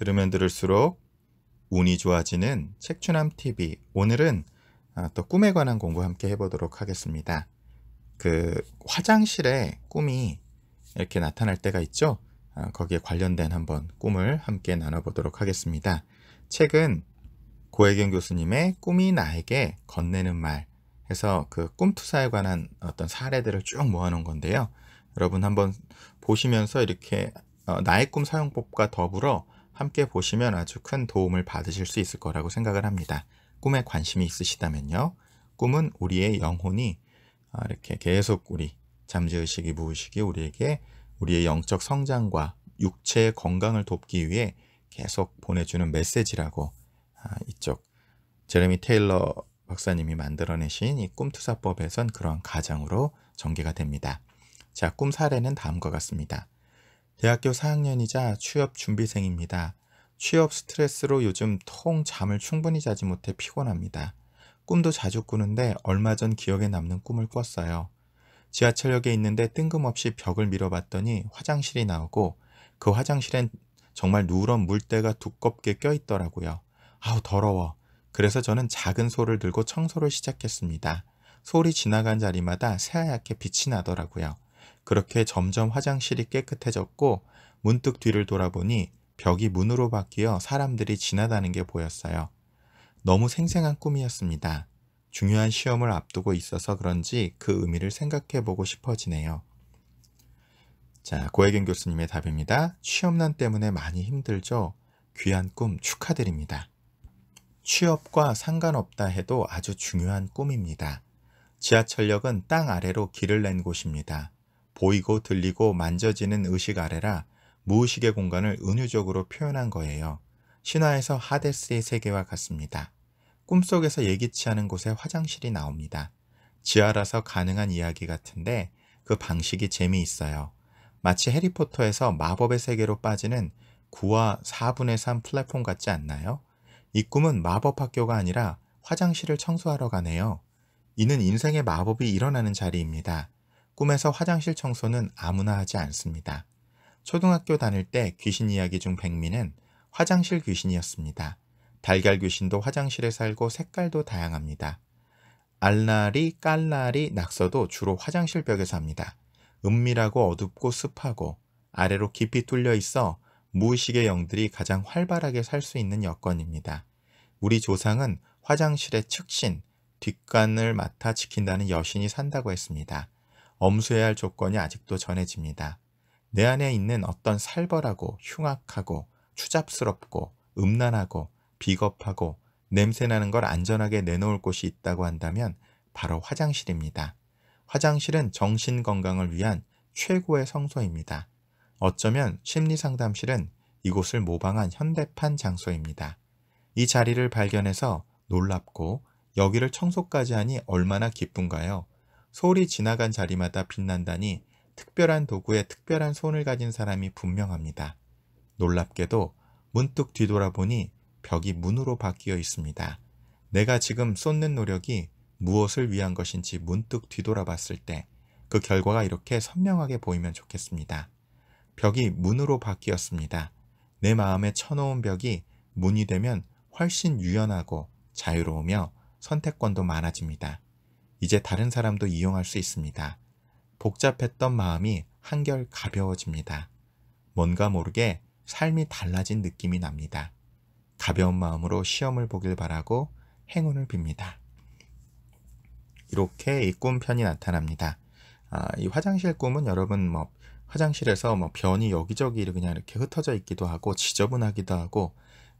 들으면 들을수록 운이 좋아지는 책추남 TV. 오늘은 아, 또 꿈에 관한 공부 함께 해보도록 하겠습니다. 그 화장실에 꿈이 이렇게 나타날 때가 있죠. 아, 거기에 관련된 한번 꿈을 함께 나눠보도록 하겠습니다. 책은 고혜경 교수님의 꿈이 나에게 건네는 말 해서 그 꿈투사에 관한 어떤 사례들을 쭉 모아놓은 건데요. 여러분 한번 보시면서 이렇게 어, 나의 꿈 사용법과 더불어 함께 보시면 아주 큰 도움을 받으실 수 있을 거라고 생각을 합니다. 꿈에 관심이 있으시다면요. 꿈은 우리의 영혼이 어, 이렇게 계속 우리 잠재의식이 무의식이 우리에게 우리의 영적 성장과 육체의 건강을 돕기 위해 계속 보내주는 메시지라고 아, 이쪽 제레미 테일러 박사님이 만들어내신 이 꿈투사법에선 그런 가장으로 전개가 됩니다. 자, 꿈 사례는 다음과 같습니다. 대학교 4학년이자 취업 준비생입니다. 취업 스트레스로 요즘 통 잠을 충분히 자지 못해 피곤합니다. 꿈도 자주 꾸는데 얼마 전 기억에 남는 꿈을 꿨어요. 지하철역에 있는데 뜬금없이 벽을 밀어봤더니 화장실이 나오고 그 화장실엔 정말 누런 물때가 두껍게 껴있더라고요. 아우 더러워. 그래서 저는 작은 소를 들고 청소를 시작했습니다. 소리 지나간 자리마다 새하얗게 빛이 나더라고요. 그렇게 점점 화장실이 깨끗해졌고 문득 뒤를 돌아보니 벽이 문으로 바뀌어 사람들이 지나다는 게 보였어요. 너무 생생한 꿈이었습니다. 중요한 시험을 앞두고 있어서 그런지 그 의미를 생각해 보고 싶어지네요. 자, 고혜경 교수님의 답입니다. 취업난 때문에 많이 힘들죠? 귀한 꿈 축하드립니다. 취업과 상관없다 해도 아주 중요한 꿈입니다. 지하철역은 땅 아래로 길을 낸 곳입니다. 보이고 들리고 만져지는 의식 아래라 무의식의 공간을 은유적으로 표현한 거예요. 신화에서 하데스의 세계와 같습니다. 꿈속에서 예기치 않은 곳에 화장실이 나옵니다. 지하라서 가능한 이야기 같은데 그 방식이 재미있어요. 마치 해리포터에서 마법의 세계로 빠지는 9와 4분의 3 플랫폼 같지 않나요? 이 꿈은 마법 학교가 아니라 화장실을 청소하러 가네요. 이는 인생의 마법이 일어나는 자리입니다. 꿈에서 화장실 청소는 아무나 하지 않습니다. 초등학교 다닐 때 귀신 이야기 중 백미는 화장실 귀신이었습니다. 달걀 귀신도 화장실에 살고 색깔도 다양합니다. 알나리, 깔나리, 낙서도 주로 화장실 벽에 삽니다. 은밀하고 어둡고 습하고 아래로 깊이 뚫려 있어 무의식의 영들이 가장 활발하게 살 수 있는 여건입니다. 우리 조상은 화장실의 측신, 뒷간을 맡아 지킨다는 여신이 산다고 했습니다. 엄수해야 할 조건이 아직도 전해집니다. 내 안에 있는 어떤 살벌하고 흉악하고 추잡스럽고 음란하고 비겁하고 냄새나는 걸 안전하게 내놓을 곳이 있다고 한다면 바로 화장실입니다. 화장실은 정신 건강을 위한 최고의 성소입니다. 어쩌면 심리상담실은 이곳을 모방한 현대판 장소입니다. 이 자리를 발견해서 놀랍고 여기를 청소까지 하니 얼마나 기쁜가요? 소리 지나간 자리마다 빛난다니 특별한 도구에 특별한 손을 가진 사람이 분명합니다. 놀랍게도 문득 뒤돌아보니 벽이 문으로 바뀌어 있습니다. 내가 지금 쏟는 노력이 무엇을 위한 것인지 문득 뒤돌아봤을 때 그 결과가 이렇게 선명하게 보이면 좋겠습니다. 벽이 문으로 바뀌었습니다. 내 마음에 쳐놓은 벽이 문이 되면 훨씬 유연하고 자유로우며 선택권도 많아집니다. 이제 다른 사람도 이용할 수 있습니다. 복잡했던 마음이 한결 가벼워집니다. 뭔가 모르게 삶이 달라진 느낌이 납니다. 가벼운 마음으로 시험을 보길 바라고 행운을 빕니다. 이렇게 이 꿈편이 나타납니다. 아, 이 화장실 꿈은 여러분 뭐 화장실에서 뭐 변이 여기저기 그냥 이렇게 흩어져 있기도 하고 지저분하기도 하고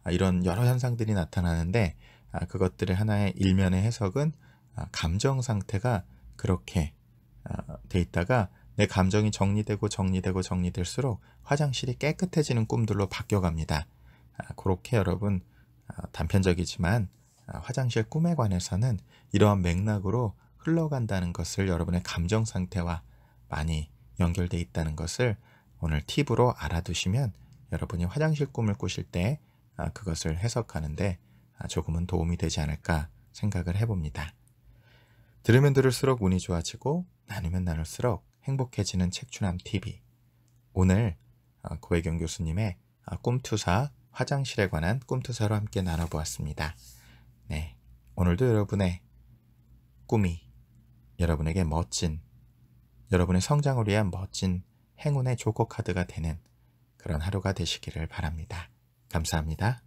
아, 이런 여러 현상들이 나타나는데 아, 그것들의 하나의 일면의 해석은 아, 감정 상태가 그렇게 아, 돼 있다가 내 감정이 정리되고 정리되고 정리될수록 화장실이 깨끗해지는 꿈들로 바뀌어갑니다. 아, 그렇게 여러분 아, 단편적이지만 화장실 꿈에 관해서는 이러한 맥락으로 흘러간다는 것을 여러분의 감정 상태와 많이 연결돼 있다는 것을 오늘 팁으로 알아두시면 여러분이 화장실 꿈을 꾸실 때 그것을 해석하는데 조금은 도움이 되지 않을까 생각을 해봅니다. 들으면 들을수록 운이 좋아지고 나누면 나눌수록 행복해지는 책추남 TV 오늘 어, 고혜경 교수님의 어, 꿈투사 화장실에 관한 꿈투사로 함께 나눠보았습니다. 네, 오늘도 여러분의 꿈이 여러분에게 멋진 여러분의 성장을 위한 멋진 행운의 조커 카드가 되는 그런 하루가 되시기를 바랍니다. 감사합니다.